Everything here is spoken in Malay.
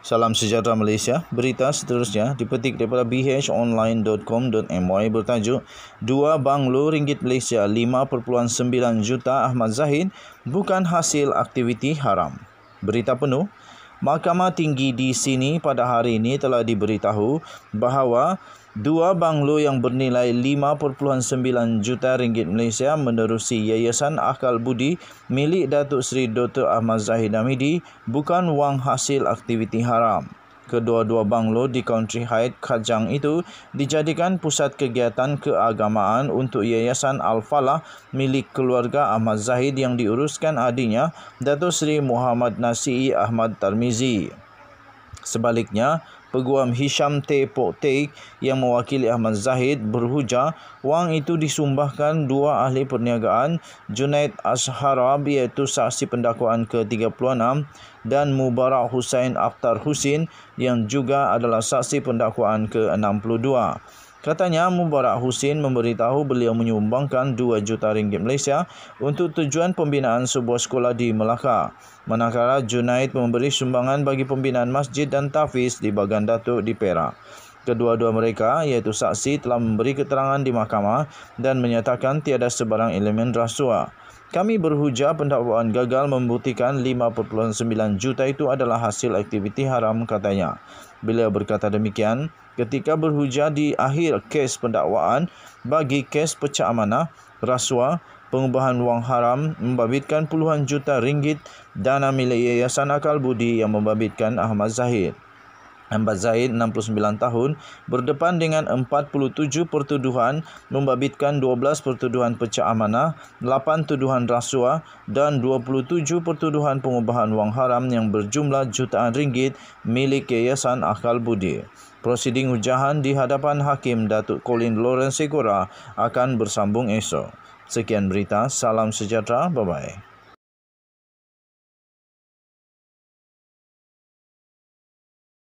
Salam Sejahtera Malaysia. Berita seterusnya dipetik daripada bhonline.com.my bertajuk Dua Banglo Ringgit Malaysia 5.9 juta Ahmad Zahid bukan hasil aktiviti haram. Berita penuh, Mahkamah Tinggi di sini pada hari ini telah diberitahu bahawa dua banglo yang bernilai 5.9 juta ringgit Malaysia menerusi Yayasan Akal Budi milik Datuk Seri Dr. Ahmad Zahid Hamidi bukan wang hasil aktiviti haram kedua-dua banglo di Country Height Kajang itu dijadikan pusat kegiatan keagamaan untuk Yayasan Al-Falah milik keluarga Ahmad Zahid yang diuruskan adiknya Datuk Sri Muhammad Nasi Ahmad Tarmizi. Sebaliknya, Peguam Hisham T. Poktek yang mewakili Ahmad Zahid berhujah wang itu disumbahkan dua ahli perniagaan Junaid Asharab iaitu saksi pendakwaan ke-36 dan Mubarak Hussein Akhtar Husin yang juga adalah saksi pendakwaan ke-62. Katanya Mubarak Husin memberitahu beliau menyumbangkan 2 juta ringgit Malaysia untuk tujuan pembinaan sebuah sekolah di Melaka. Manakala Junaid memberi sumbangan bagi pembinaan masjid dan tafiz di Bagan Datuk di Perak. Kedua-dua mereka iaitu saksi telah memberi keterangan di mahkamah dan menyatakan tiada sebarang elemen rasuah. Kami berhujah pendakwaan gagal membuktikan 5.9 juta itu adalah hasil aktiviti haram katanya. Beliau berkata demikian ketika berhujah di akhir kes pendakwaan bagi kes pecah amanah, rasuah, pengubahan wang haram membabitkan puluhan juta ringgit dana milik Yayasan Akal Budi yang membabitkan Ahmad Zahid. Ahmad Zaid 69 tahun berdepan dengan 47 pertuduhan membabitkan 12 pertuduhan pecah amanah, 8 tuduhan rasuah dan 27 pertuduhan pengubahan wang haram yang berjumlah jutaan ringgit milik Yayasan Akal Budi. Prosiding ujahan di hadapan Hakim Datuk Colin Lawrence Segura akan bersambung esok. Sekian berita, salam sejahtera, bye-bye.